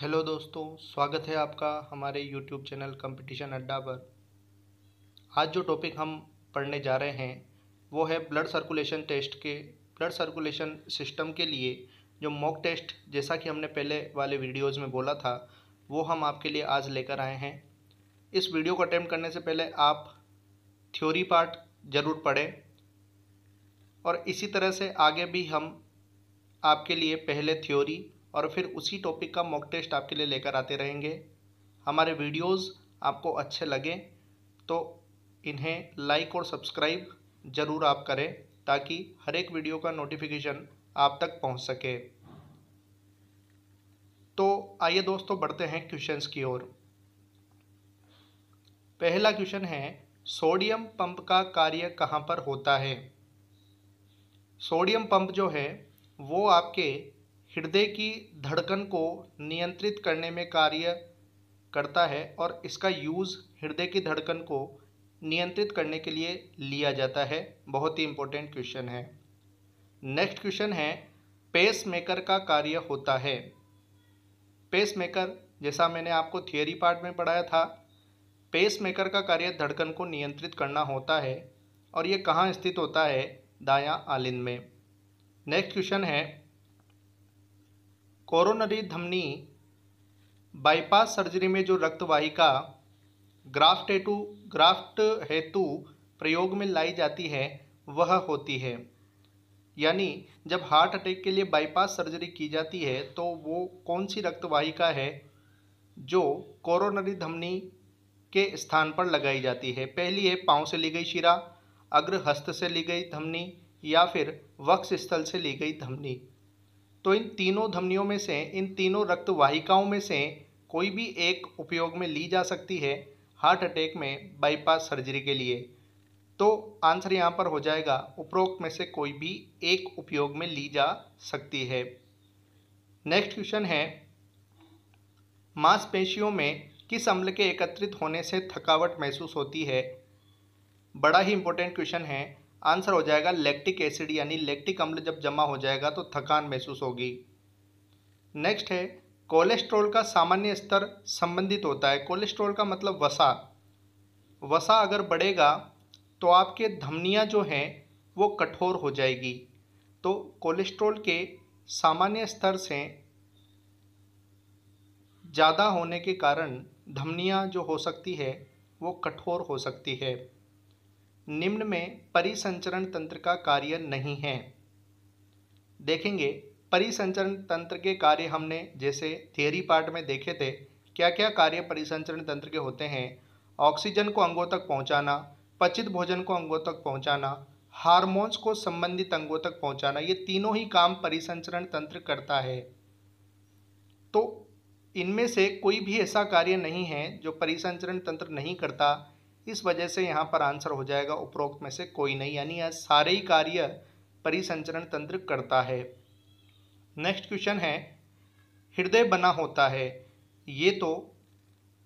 hello दोस्तों स्वागत है आपका हमारे यूट्यूब चैनल कंपटीशन अड्डा पर आज जो टॉपिक हम पढ़ने जा रहे हैं वो है ब्लड सर्कुलेशन टेस्ट के ब्लड सर्कुलेशन सिस्टम के लिए जो मॉक टेस्ट जैसा कि हमने पहले वाले वीडियोस में बोला था वो हम आपके लिए आज लेकर आए हैं इस वीडियो को अटैम्प्ट करने से पहले आप थ्योरी पार्ट ज़रूर पढ़ें और इसी तरह से आगे भी हम आपके लिए पहले थ्योरी और फिर उसी टॉपिक का मॉक टेस्ट आपके लिए लेकर आते रहेंगे हमारे वीडियोस आपको अच्छे लगें तो इन्हें लाइक और सब्सक्राइब ज़रूर आप करें ताकि हर एक वीडियो का नोटिफिकेशन आप तक पहुंच सके तो आइए दोस्तों बढ़ते हैं क्वेश्चंस की ओर पहला क्वेश्चन है सोडियम पंप का कार्य कहाँ पर होता है सोडियम पंप जो है वो आपके हृदय की धड़कन को नियंत्रित करने में कार्य करता है और इसका यूज़ हृदय की धड़कन को नियंत्रित करने के लिए लिया जाता है बहुत ही इम्पोर्टेंट क्वेश्चन है नेक्स्ट क्वेश्चन है पेस मेकर का कार्य होता है पेस मेकर जैसा मैंने आपको थियोरी पार्ट में पढ़ाया था पेस मेकर का कार्य धड़कन को नियंत्रित करना होता है और ये कहाँ स्थित होता है दाया आलिंद में नेक्स्ट क्वेश्चन है कोरोनरी धमनी बाईपास सर्जरी में जो रक्तवाहिका ग्राफ्ट हेतु ग्राफ्ट हेतु प्रयोग में लाई जाती है वह होती है यानी जब हार्ट अटैक के लिए बाईपास सर्जरी की जाती है तो वो कौन सी रक्तवाहिका है जो कोरोनरी धमनी के स्थान पर लगाई जाती है पहली है पाँव से ली गई शिरा अग्र हस्त से ली गई धमनी या फिर वक्ष स्थल से ली गई धमनी तो इन तीनों धमनियों में से इन तीनों रक्त वाहिकाओं में से कोई भी एक उपयोग में ली जा सकती है हार्ट अटैक में बाईपास सर्जरी के लिए तो आंसर यहाँ पर हो जाएगा उपरोक्त में से कोई भी एक उपयोग में ली जा सकती है नेक्स्ट क्वेश्चन है मांसपेशियों में किस अम्ल के एकत्रित होने से थकावट महसूस होती है बड़ा ही इंपॉर्टेंट क्वेश्चन है आंसर हो जाएगा लैक्टिक एसिड यानी लैक्टिक अम्ल जब जमा हो जाएगा तो थकान महसूस होगी नेक्स्ट है कोलेस्ट्रॉल का सामान्य स्तर संबंधित होता है कोलेस्ट्रॉल का मतलब वसा वसा अगर बढ़ेगा तो आपके धमनियाँ जो हैं वो कठोर हो जाएगी तो कोलेस्ट्रॉल के सामान्य स्तर से ज़्यादा होने के कारण धमनियाँ जो हो सकती है वो कठोर हो सकती है निम्न में परिसंचरण तंत्र का कार्य नहीं है देखेंगे परिसंचरण तंत्र के कार्य हमने जैसे थियरी पार्ट में देखे थे क्या क्या कार्य परिसंचरण तंत्र के होते हैं ऑक्सीजन को अंगों तक पहुंचाना, पचित भोजन को अंगों तक पहुंचाना, हार्मोन्स को संबंधित अंगों तक पहुंचाना, ये तीनों ही काम परिसंचरण तंत्र करता है तो इनमें से कोई भी ऐसा कार्य नहीं है जो परिसंचरण तंत्र नहीं करता इस वजह से यहाँ पर आंसर हो जाएगा उपरोक्त में से कोई नहीं यानी यह सारे ही कार्य परिसंचरण तंत्र करता है नेक्स्ट क्वेश्चन है हृदय बना होता है ये तो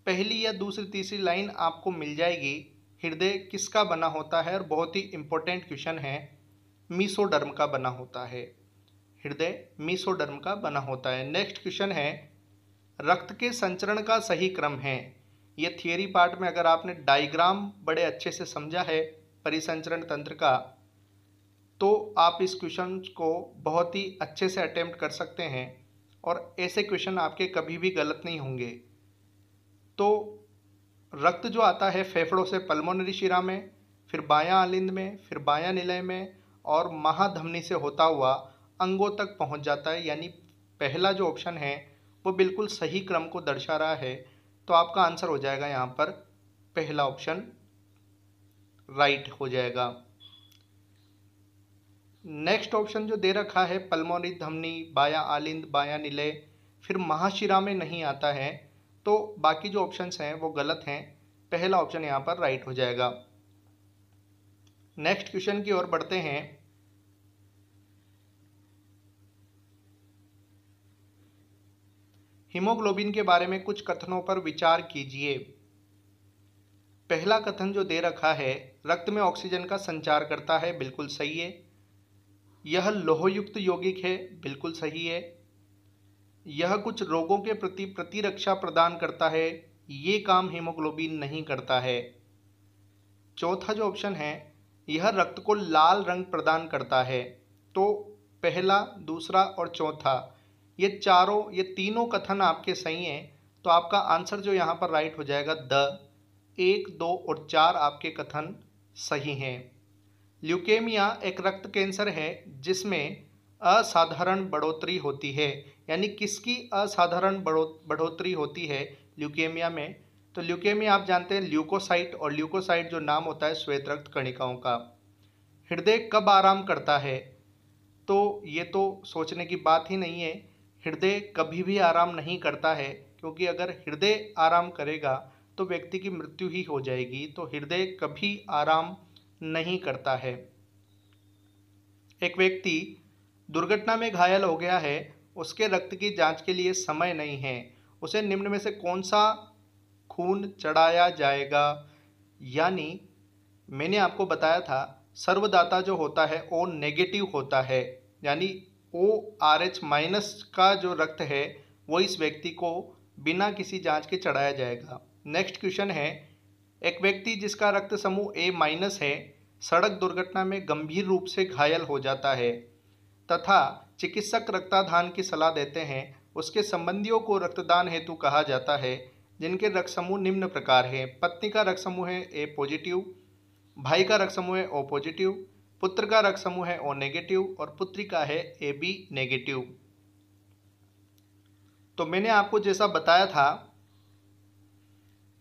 पहली या दूसरी तीसरी लाइन आपको मिल जाएगी हृदय किसका बना होता है और बहुत ही इम्पोर्टेंट क्वेश्चन है मीसोडर्म का बना होता है हृदय मीसोडर्म का बना होता है नेक्स्ट क्वेश्चन है रक्त के संचरण का सही क्रम है ये थियोरी पार्ट में अगर आपने डायग्राम बड़े अच्छे से समझा है परिसंचरण तंत्र का तो आप इस क्वेश्चन को बहुत ही अच्छे से अटैम्प्ट कर सकते हैं और ऐसे क्वेश्चन आपके कभी भी गलत नहीं होंगे तो रक्त जो आता है फेफड़ों से पल्मोनरी शिरा में फिर बायां आलिंद में फिर बायां निलय में और महाधमनी से होता हुआ अंगों तक पहुंच जाता है यानी पहला जो ऑप्शन है वो बिल्कुल सही क्रम को दर्शा रहा है तो आपका आंसर हो जाएगा यहाँ पर पहला ऑप्शन राइट हो जाएगा नेक्स्ट ऑप्शन जो दे रखा है पलमोनी धमनी बाया आलिंद बाया नीले फिर महाशिरा में नहीं आता है तो बाकी जो ऑप्शंस हैं वो गलत हैं पहला ऑप्शन यहाँ पर राइट हो जाएगा नेक्स्ट क्वेश्चन की ओर बढ़ते हैं हीमोग्लोबिन के बारे में कुछ कथनों पर विचार कीजिए पहला कथन जो दे रखा है रक्त में ऑक्सीजन का संचार करता है बिल्कुल सही है यह लोहयुक्त यौगिक है बिल्कुल सही है यह कुछ रोगों के प्रति प्रतिरक्षा प्रदान करता है ये काम हीमोग्लोबिन नहीं करता है चौथा जो ऑप्शन है यह रक्त को लाल रंग प्रदान करता है तो पहला दूसरा और चौथा ये चारों ये तीनों कथन आपके सही हैं तो आपका आंसर जो यहाँ पर राइट हो जाएगा द एक दो और चार आपके कथन सही हैं ल्यूकेमिया एक रक्त कैंसर है जिसमें असाधारण बढ़ोतरी होती है यानी किसकी असाधारण बढ़ोतरी होती है ल्यूकेमिया में तो ल्यूकेमिया आप जानते हैं ल्यूकोसाइट और ल्यूकोसाइट जो नाम होता है श्वेत रक्त कणिकाओं का हृदय कब आराम करता है तो ये तो सोचने की बात ही नहीं है हृदय कभी भी आराम नहीं करता है क्योंकि अगर हृदय आराम करेगा तो व्यक्ति की मृत्यु ही हो जाएगी तो हृदय कभी आराम नहीं करता है एक व्यक्ति दुर्घटना में घायल हो गया है उसके रक्त की जांच के लिए समय नहीं है उसे निम्न में से कौन सा खून चढ़ाया जाएगा यानी मैंने आपको बताया था सर्वदाता जो होता है वो नेगेटिव होता है यानी ओ आर एच माइनस का जो रक्त है वो इस व्यक्ति को बिना किसी जांच के चढ़ाया जाएगा नेक्स्ट क्वेश्चन है एक व्यक्ति जिसका रक्त समूह ए माइनस है सड़क दुर्घटना में गंभीर रूप से घायल हो जाता है तथा चिकित्सक रक्ताधान की सलाह देते हैं उसके संबंधियों को रक्तदान हेतु कहा जाता है जिनके रक्त समूह निम्न प्रकार हैं पत्नी का रक्त समूह है ए पॉजिटिव भाई का रक्त समूह है ओ पॉजिटिव पुत्र का रक्त समूह है ओ नेगेटिव और पुत्री का है ए बी नेगेटिव तो मैंने आपको जैसा बताया था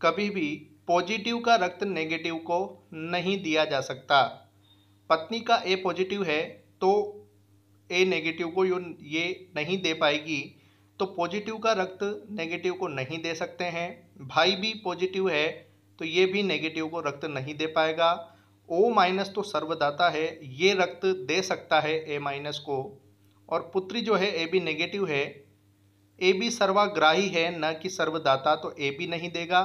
कभी भी पॉजिटिव का रक्त नेगेटिव को नहीं दिया जा सकता पत्नी का ए पॉजिटिव है तो ए नेगेटिव को ये नहीं दे पाएगी तो पॉजिटिव का रक्त नेगेटिव को नहीं दे सकते हैं भाई भी पॉजिटिव है तो ये भी नेगेटिव को रक्त नहीं दे पाएगा ओ माइनस तो सर्वदाता है ये रक्त दे सकता है ए माइनस को और पुत्री जो है ए बी नेगेटिव है ए बी सर्वाग्राही है न कि सर्वदाता तो ए बी नहीं देगा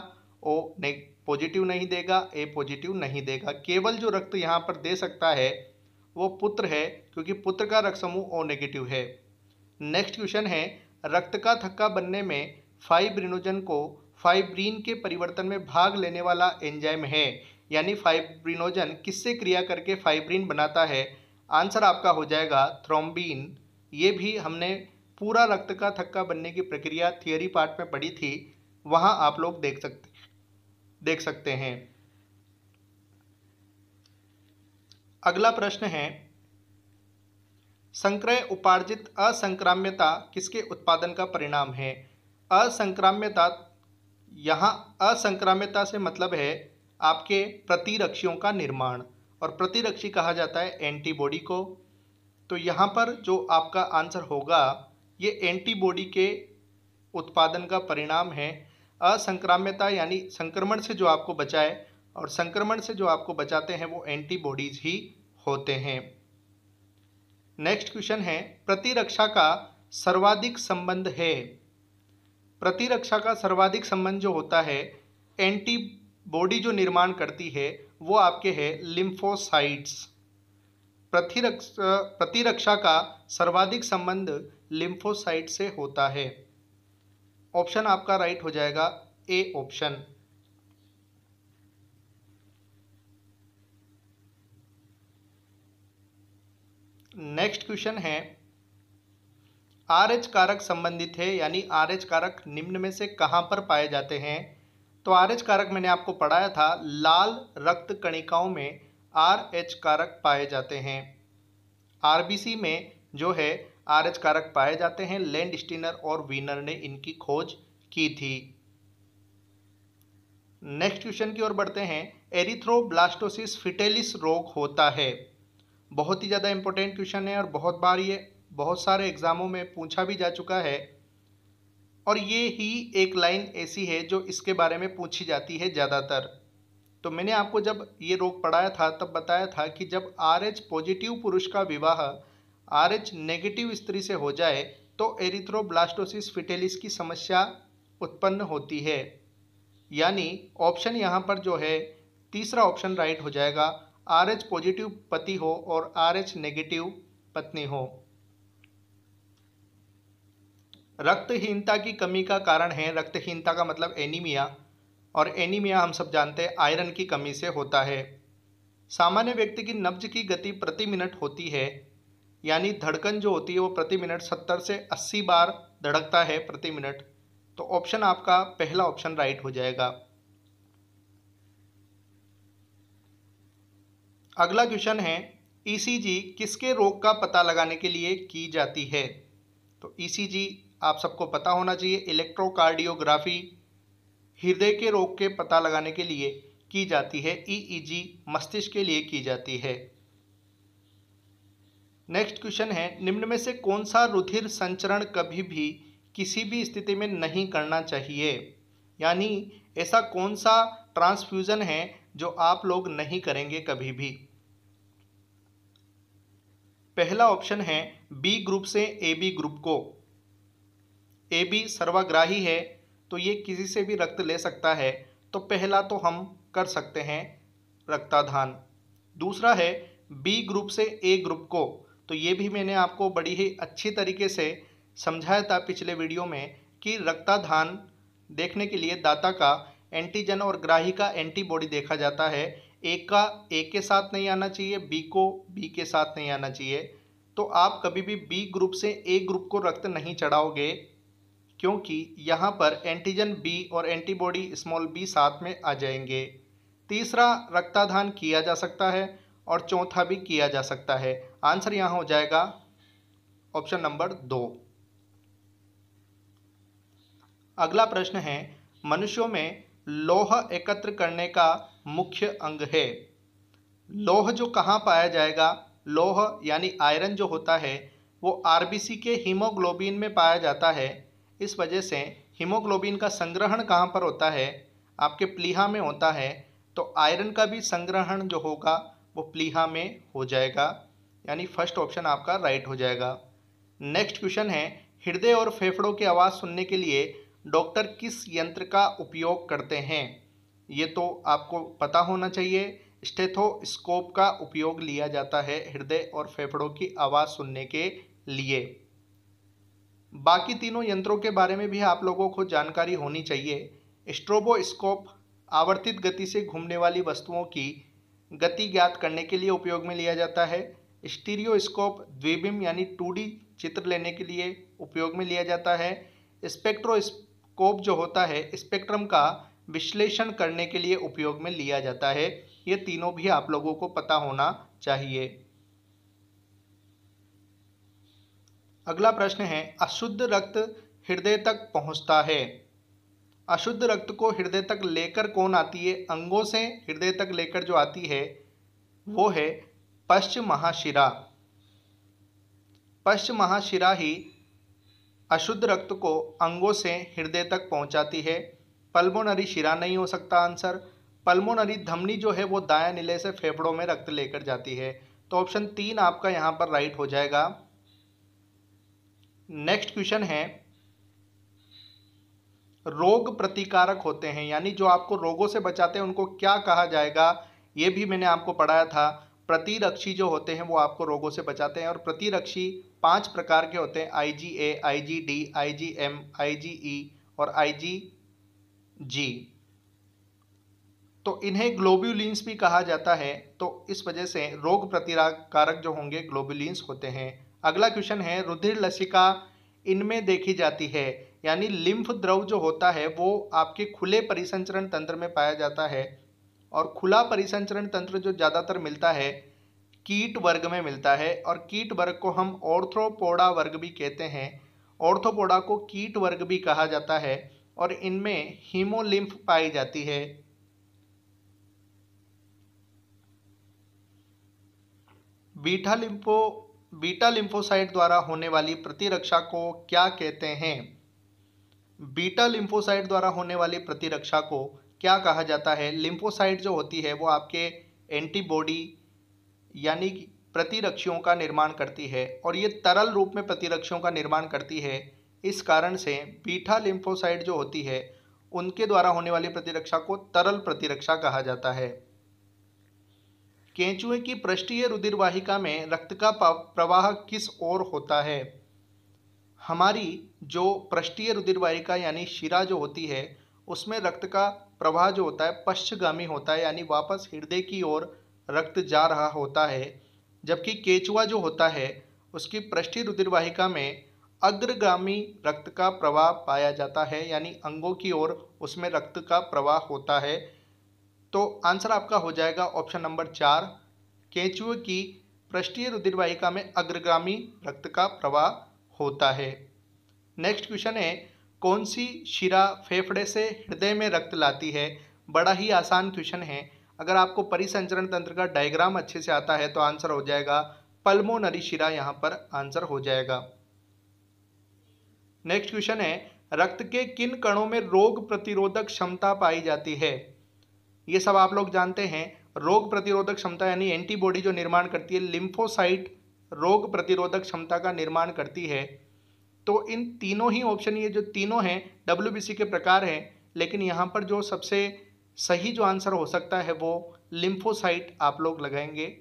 ओ ने पॉजिटिव नहीं देगा ए पॉजिटिव नहीं देगा केवल जो रक्त यहाँ पर दे सकता है वो पुत्र है क्योंकि पुत्र का रक्त समूह ओ नेगेटिव है नेक्स्ट क्वेश्चन है रक्त का थक्का बनने में फाइब्रिनोजन को फाइब्रीन के परिवर्तन में भाग लेने वाला एंजाइम है यानी फाइब्रिनोजन किससे क्रिया करके फाइब्रिन बनाता है आंसर आपका हो जाएगा थ्रोम्बिन ये भी हमने पूरा रक्त का थक्का बनने की प्रक्रिया थियोरी पार्ट में पढ़ी थी वहाँ आप लोग देख सकते देख सकते हैं अगला प्रश्न है संक्रय उपार्जित असंक्राम्यता किसके उत्पादन का परिणाम है असंक्राम्यता यहाँ असंक्राम्यता से मतलब है आपके प्रतिरक्षियों का निर्माण और प्रतिरक्षी कहा जाता है एंटीबॉडी को तो यहाँ पर जो आपका आंसर होगा ये एंटीबॉडी के उत्पादन का परिणाम है असंक्राम्यता यानी संक्रमण से जो आपको बचाए और संक्रमण से जो आपको बचाते हैं वो एंटीबॉडीज ही होते हैं नेक्स्ट क्वेश्चन है प्रतिरक्षा का सर्वाधिक संबंध है प्रतिरक्षा का सर्वाधिक संबंध जो होता है एंटी बॉडी जो निर्माण करती है वो आपके है लिम्फोसाइट्स प्रतिरक्ष प्रतिरक्षा का सर्वाधिक संबंध लिम्फोसाइट से होता है ऑप्शन आपका राइट हो जाएगा ए ऑप्शन नेक्स्ट क्वेश्चन है आरएच कारक संबंधित है यानी आरएच कारक निम्न में से कहां पर पाए जाते हैं तो आर एच कारक मैंने आपको पढ़ाया था लाल रक्त कणिकाओं में आर एच कारक पाए जाते हैं आरबीसी में जो है आर एच कारक पाए जाते हैं लैंड स्टीनर और वीनर ने इनकी खोज की थी नेक्स्ट क्वेश्चन की ओर बढ़ते हैं एरिथ्रोब्लास्टोसिस फिटेलिस रोग होता है बहुत ही ज़्यादा इंपॉर्टेंट क्वेश्चन है और बहुत बार ये बहुत सारे एग्जामों में पूछा भी जा चुका है और ये ही एक लाइन ऐसी है जो इसके बारे में पूछी जाती है ज़्यादातर तो मैंने आपको जब ये रोग पढ़ाया था तब बताया था कि जब आर एच पॉजिटिव पुरुष का विवाह आर एच नेगेटिव स्त्री से हो जाए तो एरिथ्रोब्लास्टोसिस फिटेलिस की समस्या उत्पन्न होती है यानी ऑप्शन यहाँ पर जो है तीसरा ऑप्शन राइट हो जाएगा आर एच पॉजिटिव पति हो और आर एच नेगेटिव पत्नी हो रक्तहीनता की कमी का कारण है रक्तहीनता का मतलब एनीमिया और एनीमिया हम सब जानते हैं आयरन की कमी से होता है सामान्य व्यक्ति की नब्ज की गति प्रति मिनट होती है यानी धड़कन जो होती है वो प्रति मिनट सत्तर से अस्सी बार धड़कता है प्रति मिनट तो ऑप्शन आपका पहला ऑप्शन राइट हो जाएगा अगला क्वेश्चन है ईसीजी e किसके रोग का पता लगाने के लिए की जाती है तो ईसीजी e आप सबको पता होना चाहिए इलेक्ट्रोकार्डियोग्राफी हृदय के रोग के पता लगाने के लिए की जाती है ईईजी e e मस्तिष्क के लिए की जाती है नेक्स्ट क्वेश्चन है निम्न में से कौन सा रुधिर संचरण कभी भी किसी भी स्थिति में नहीं करना चाहिए यानी ऐसा कौन सा ट्रांसफ्यूज़न है जो आप लोग नहीं करेंगे कभी भी पहला ऑप्शन है बी ग्रुप से ए बी ग्रुप को ए बी सर्वाग्राही है तो ये किसी से भी रक्त ले सकता है तो पहला तो हम कर सकते हैं रक्ताधान दूसरा है बी ग्रुप से ए ग्रुप को तो ये भी मैंने आपको बड़ी ही अच्छी तरीके से समझाया था पिछले वीडियो में कि रक्ताधान देखने के लिए दाता का एंटीजन और ग्राही का एंटीबॉडी देखा जाता है ए का ए के साथ नहीं आना चाहिए बी को बी के साथ नहीं आना चाहिए तो आप कभी भी बी ग्रुप से ए ग्रुप को रक्त नहीं चढ़ाओगे क्योंकि यहाँ पर एंटीजन बी और एंटीबॉडी स्मॉल बी साथ में आ जाएंगे तीसरा रक्ताधान किया जा सकता है और चौथा भी किया जा सकता है आंसर यहाँ हो जाएगा ऑप्शन नंबर दो अगला प्रश्न है मनुष्यों में लोह एकत्र करने का मुख्य अंग है लोह जो कहाँ पाया जाएगा लोह यानी आयरन जो होता है वो आरबीसी के हीमोग्लोबिन में पाया जाता है इस वजह से हीमोग्लोबिन का संग्रहण कहाँ पर होता है आपके प्लीहा में होता है तो आयरन का भी संग्रहण जो होगा वो प्लीहा में हो जाएगा यानी फर्स्ट ऑप्शन आपका राइट हो जाएगा नेक्स्ट क्वेश्चन है हृदय और फेफड़ों की आवाज़ सुनने के लिए डॉक्टर किस यंत्र का उपयोग करते हैं ये तो आपको पता होना चाहिए स्टेथोस्कोप का उपयोग लिया जाता है हृदय और फेफड़ों की आवाज़ सुनने के लिए बाकी तीनों यंत्रों के बारे में भी आप लोगों को जानकारी होनी चाहिए स्ट्रोबोस्कोप आवर्तित गति से घूमने वाली वस्तुओं की गति ज्ञात करने के लिए उपयोग में लिया जाता है स्टीरियोस्कोप द्विबिम यानी टू चित्र लेने के लिए उपयोग में लिया जाता है स्पेक्ट्रोस्कोप जो होता है स्पेक्ट्रम का विश्लेषण करने के लिए उपयोग में लिया जाता है ये तीनों भी आप लोगों को पता होना चाहिए अगला प्रश्न है अशुद्ध रक्त हृदय तक पहुंचता है अशुद्ध रक्त को हृदय तक लेकर कौन आती है अंगों से हृदय तक लेकर जो आती है वो है पश्च महाशिरा पश्च महाशिरा ही अशुद्ध रक्त को अंगों से हृदय तक पहुंचाती है पल्मोनरी शिरा नहीं हो सकता आंसर पल्मोनरी धमनी जो है वो दाया नीले से फेफड़ों में रक्त लेकर जाती है तो ऑप्शन तीन आपका यहाँ पर राइट हो जाएगा नेक्स्ट क्वेश्चन है रोग प्रतिकारक होते हैं यानी जो आपको रोगों से बचाते हैं उनको क्या कहा जाएगा ये भी मैंने आपको पढ़ाया था प्रतिरक्षी जो होते हैं वो आपको रोगों से बचाते हैं और प्रतिरक्षी पांच प्रकार के होते हैं आई जी ए आई G D I G M आई जी ई और आई जी जी तो इन्हें ग्लोब्यूलिन्स भी कहा जाता है तो इस वजह से रोग प्रतिकारक जो होंगे ग्लोब्यूलिन्स होते हैं अगला क्वेश्चन है रुधिर लसिका इनमें देखी जाती है यानी लिम्फ द्रव जो होता है वो आपके खुले परिसंचरण तंत्र में पाया जाता है और खुला परिसंचरण तंत्र जो ज़्यादातर मिलता है कीट वर्ग में मिलता है और कीट वर्ग को हम ऑर्थोपोडा वर्ग भी कहते हैं ऑर्थोपोडा को कीट वर्ग भी कहा जाता है और इनमें हीमोलिम्फ पाई जाती है बीठा लिम्फो बीटा लिम्फोसाइट द्वारा होने वाली प्रतिरक्षा को क्या कहते हैं बीटा लिम्फोसाइट द्वारा होने वाली प्रतिरक्षा को क्या कहा जाता है लिम्फोसाइट जो होती है वो आपके एंटीबॉडी यानी प्रतिरक्षियों का निर्माण करती है और ये तरल रूप में प्रतिरक्षियों का निर्माण करती है इस कारण से बीठा लिम्फोसाइट जो होती है उनके द्वारा होने वाली प्रतिरक्षा को तरल प्रतिरक्षा कहा जाता है केंचुए की पृष्ठीय रुधिरवाहिका में रक्त का प्रवाह किस ओर होता है हमारी जो पृष्ठीय रुधिरवाहिका यानी शिरा जो होती है उसमें रक्त का प्रवाह जो होता है पश्चगामी होता है यानी वापस हृदय की ओर रक्त जा रहा होता है जबकि केचुआ जो होता है उसकी पृष्ठीय रुधिरवाहिका में अग्रगामी रक्त का प्रवाह पाया जाता है यानी अंगों की ओर उसमें रक्त का प्रवाह होता है तो आंसर आपका हो जाएगा ऑप्शन नंबर चार केंचुए की पृष्ठीय रुधिरवाहिका में अग्रगामी रक्त का प्रवाह होता है नेक्स्ट क्वेश्चन है कौन सी शिरा फेफड़े से हृदय में रक्त लाती है बड़ा ही आसान क्वेश्चन है अगर आपको परिसंचरण तंत्र का डायग्राम अच्छे से आता है तो आंसर हो जाएगा पल्मोनरी शिरा यहाँ पर आंसर हो जाएगा नेक्स्ट क्वेश्चन है रक्त के किन कणों में रोग प्रतिरोधक क्षमता पाई जाती है ये सब आप लोग जानते हैं रोग प्रतिरोधक क्षमता यानी एंटीबॉडी जो निर्माण करती है लिम्फोसाइट रोग प्रतिरोधक क्षमता का निर्माण करती है तो इन तीनों ही ऑप्शन ये जो तीनों हैं डब्ल्यू के प्रकार हैं लेकिन यहाँ पर जो सबसे सही जो आंसर हो सकता है वो लिम्फोसाइट आप लोग लगाएंगे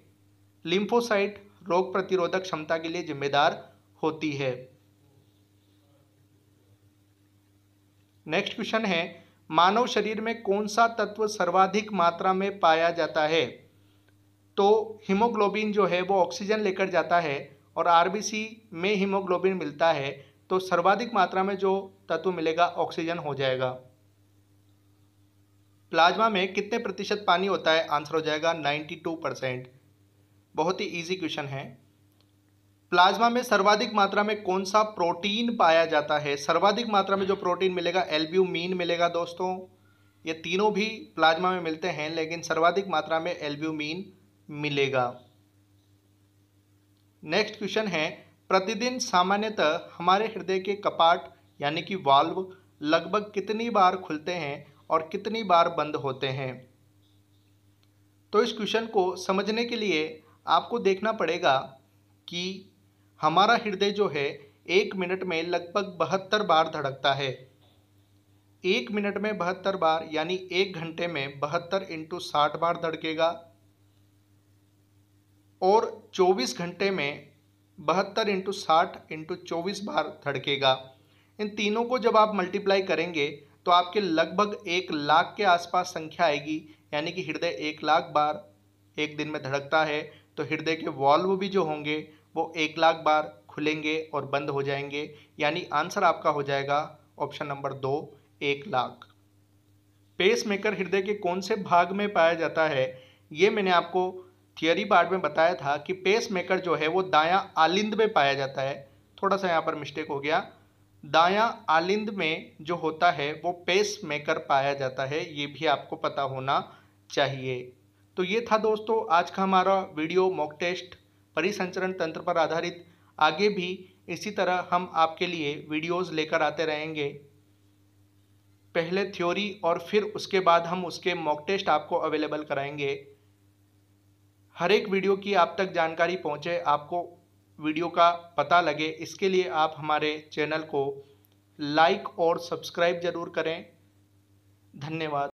लिम्फोसाइट रोग प्रतिरोधक क्षमता के लिए जिम्मेदार होती है नेक्स्ट क्वेश्चन है मानव शरीर में कौन सा तत्व सर्वाधिक मात्रा में पाया जाता है तो हीमोग्लोबिन जो है वो ऑक्सीजन लेकर जाता है और आरबीसी में हीमोग्लोबिन मिलता है तो सर्वाधिक मात्रा में जो तत्व मिलेगा ऑक्सीजन हो जाएगा प्लाज्मा में कितने प्रतिशत पानी होता है आंसर हो जाएगा 92 परसेंट बहुत ही इजी क्वेश्चन है प्लाज्मा में सर्वाधिक मात्रा में कौन सा प्रोटीन पाया जाता है सर्वाधिक मात्रा में जो प्रोटीन मिलेगा एल्ब्यूमीन मिलेगा दोस्तों ये तीनों भी प्लाज्मा में मिलते हैं लेकिन सर्वाधिक मात्रा में एल्ब्यूमीन मिलेगा नेक्स्ट क्वेश्चन है प्रतिदिन सामान्यतः हमारे हृदय के कपाट यानी कि वाल्व लगभग कितनी बार खुलते हैं और कितनी बार बंद होते हैं तो इस क्वेश्चन को समझने के लिए आपको देखना पड़ेगा कि हमारा हृदय जो है एक मिनट में लगभग बहत्तर बार धड़कता है एक मिनट में बहत्तर बार यानी एक घंटे में बहत्तर इंटू साठ बार धड़केगा और चौबीस घंटे में बहत्तर इंटू साठ इंटू चौबीस बार धड़केगा इन तीनों को जब आप मल्टीप्लाई करेंगे तो आपके लगभग एक लाख के आसपास संख्या आएगी यानी कि हृदय एक लाख बार एक दिन में धड़कता है तो हृदय के वॉल्व भी जो होंगे वो एक लाख बार खुलेंगे और बंद हो जाएंगे यानी आंसर आपका हो जाएगा ऑप्शन नंबर दो एक लाख पेसमेकर हृदय के कौन से भाग में पाया जाता है ये मैंने आपको थियरी पार्ट में बताया था कि पेसमेकर जो है वो दायां आलिंद में पाया जाता है थोड़ा सा यहाँ पर मिस्टेक हो गया दायां आलिंद में जो होता है वो पेस मेकर पाया जाता है ये भी आपको पता होना चाहिए तो ये था दोस्तों आज का हमारा वीडियो मॉक टेस्ट परिसंचरण तंत्र पर आधारित आगे भी इसी तरह हम आपके लिए वीडियोस लेकर आते रहेंगे पहले थ्योरी और फिर उसके बाद हम उसके मॉक टेस्ट आपको अवेलेबल कराएंगे हर एक वीडियो की आप तक जानकारी पहुंचे आपको वीडियो का पता लगे इसके लिए आप हमारे चैनल को लाइक और सब्सक्राइब ज़रूर करें धन्यवाद